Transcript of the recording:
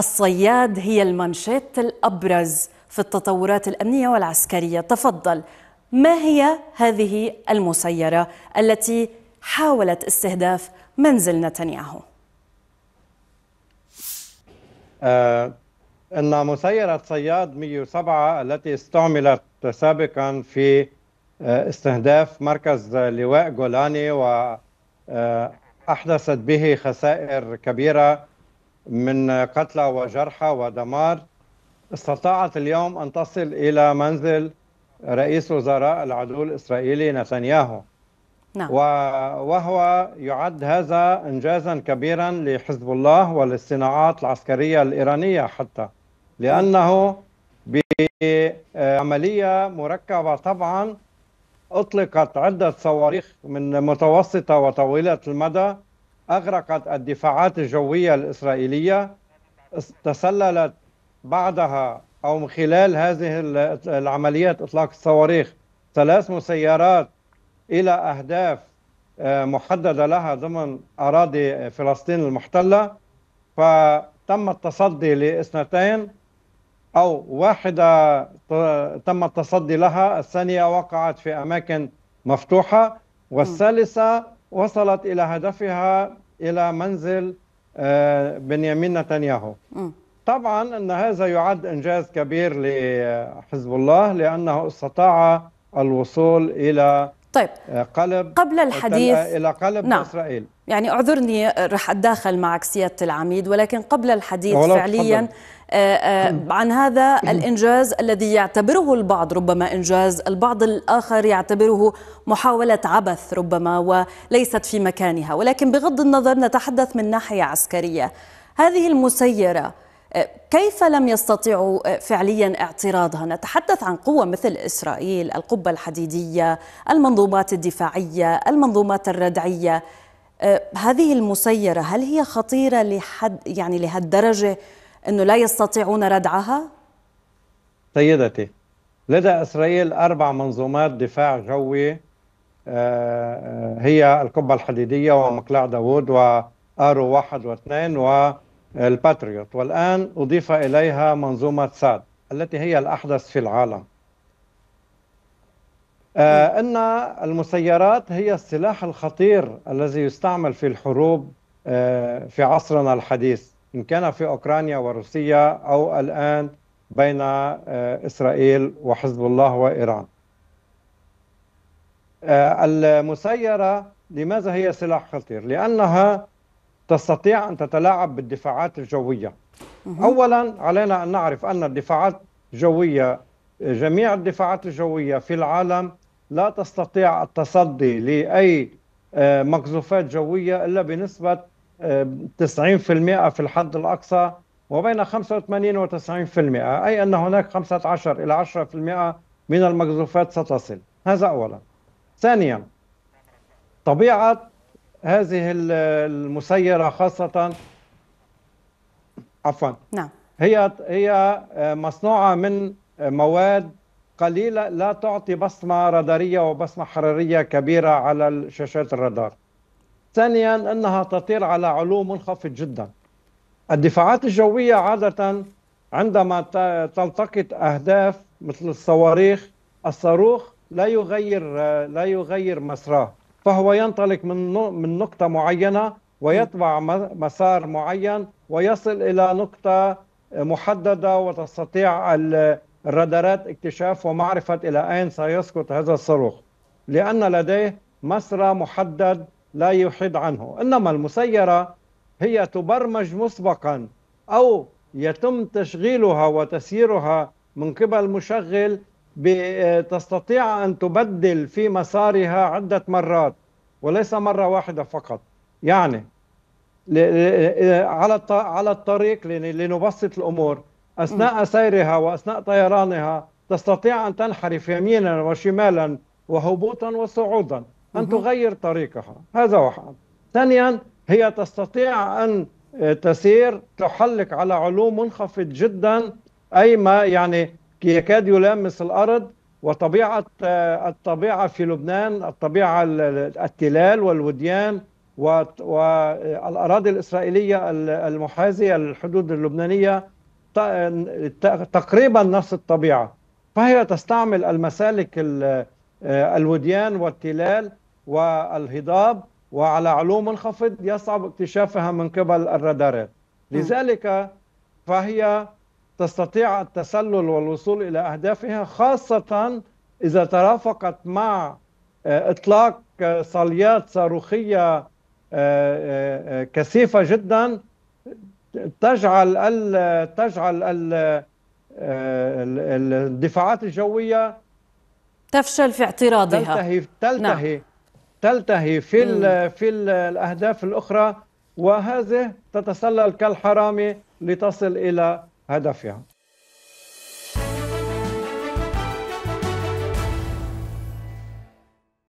الصياد هي المانشيت الأبرز في التطورات الأمنية والعسكرية تفضل ما هي هذه المسيرة التي حاولت استهداف منزل نتنياهو؟ آه ان مسيره صياد 107 التي استعملت سابقا في آه، استهداف مركز لواء جولاني واحدثت آه، به خسائر كبيره من قتلى وجرحى ودمار استطاعت اليوم أن تصل إلى منزل رئيس وزراء العدو الإسرائيلي نتنياهو نعم. وهو يعد هذا إنجازا كبيرا لحزب الله وللصناعات العسكرية الإيرانية حتى لأنه بعملية مركبة طبعا أطلقت عدة صواريخ من متوسطة وطويلة المدى أغرقت الدفاعات الجوية الإسرائيلية تسللت بعدها أو من خلال هذه العمليات إطلاق الصواريخ ثلاث مسيرات إلى أهداف آه، محددة لها ضمن أراضي فلسطين المحتلة فتم التصدي لاثنتين أو واحدة تم التصدي لها الثانية وقعت في أماكن مفتوحة والثالثة وصلت إلى هدفها إلى منزل آه، بنيامين نتنياهو طبعا أن هذا يعد إنجاز كبير لحزب الله لأنه استطاع الوصول إلى طيب آه، قلب قبل الحديث إلى قلب نعم. إسرائيل يعني اعذرني رح أتداخل معك سيادة العميد ولكن قبل الحديث فعليا تفضل. آه، آه، عن هذا الإنجاز الذي يعتبره البعض ربما إنجاز البعض الآخر يعتبره محاولة عبث ربما وليست في مكانها ولكن بغض النظر نتحدث من ناحية عسكرية هذه المسيرة آه، كيف لم يستطيعوا فعليا اعتراضها؟ نتحدث عن قوة مثل إسرائيل، القبة الحديدية، المنظومات الدفاعية، المنظومات الردعية. هذه المسيرة هل هي خطيرة لحد يعني لهالدرجة أنه لا يستطيعون ردعها؟ سيدتي لدى إسرائيل أربع منظومات دفاع جوي آه، آه، هي القبة الحديدية ومقلاع داوود وآرو واحد واثنين والباتريوت والآن أضيف إليها منظومة ساد التي هي الأحدث في العالم آه، أن المسيرات هي السلاح الخطير الذي يستعمل في الحروب في عصرنا الحديث إن كان في أوكرانيا وروسيا أو الآن بين آه، إسرائيل وحزب الله وإيران آه، المسيرة لماذا هي سلاح خطير؟ لأنها تستطيع أن تتلاعب بالدفاعات الجوية أولا علينا أن نعرف أن الدفاعات الجوية جميع الدفاعات الجوية في العالم لا تستطيع التصدي لأي آه، مقذوفات جوية إلا بنسبة 90% في الحد الأقصى وبين 85 و 90% أي أن هناك 15 إلى 10% من المقذوفات ستصل هذا أولا ثانيا طبيعة هذه المسيرة خاصة عفوا نعم هي هي آه، مصنوعة من مواد قليلة لا تعطي بصمة رادارية وبصمة حرارية كبيرة على شاشات الرادار ثانيا أنها تطير على علو منخفض جدا الدفاعات الجوية عادة عندما تلتقط أهداف مثل الصواريخ الصاروخ لا يغير لا يغير مساره فهو ينطلق من من نقطة معينة ويتبع مسار معين ويصل إلى نقطة محددة وتستطيع الرادارات اكتشاف ومعرفة إلى أين سيسقط هذا الصاروخ لأن لديه مسرى محدد لا يحيد عنه إنما المسيرة هي تبرمج مسبقا أو يتم تشغيلها وتسييرها من قبل مشغل تستطيع أن تبدل في مسارها عدة مرات وليس مرة واحدة فقط يعني على على الطريق لنبسط الأمور أثناء سيرها وأثناء طيرانها تستطيع أن تنحرف يمينا وشمالا وهبوطا وصعودا أن تغير طريقها هذا واحد ثانيا هي تستطيع أن آه، تسير تحلق على علو منخفض جدا أي ما يعني يكاد يلامس الأرض وطبيعة آه، الطبيعة في لبنان الطبيعة التلال والوديان والأراضي الإسرائيلية المحاذية للحدود اللبنانية تقريبا نفس الطبيعة فهي تستعمل المسالك آه، الوديان والتلال والهضاب وعلى علوم منخفض يصعب اكتشافها من قبل الرادارات لذلك فهي تستطيع التسلل والوصول إلى أهدافها خاصة إذا ترافقت مع آه، إطلاق آه، صليات صاروخية آه، كثيفة جدا تجعل تجعل الدفاعات الجوية تفشل في اعتراضها تلتهي, تلتهي نعم. تلتهي في في الاهداف الاخرى وهذه تتسلل كالحرامي لتصل الى هدفها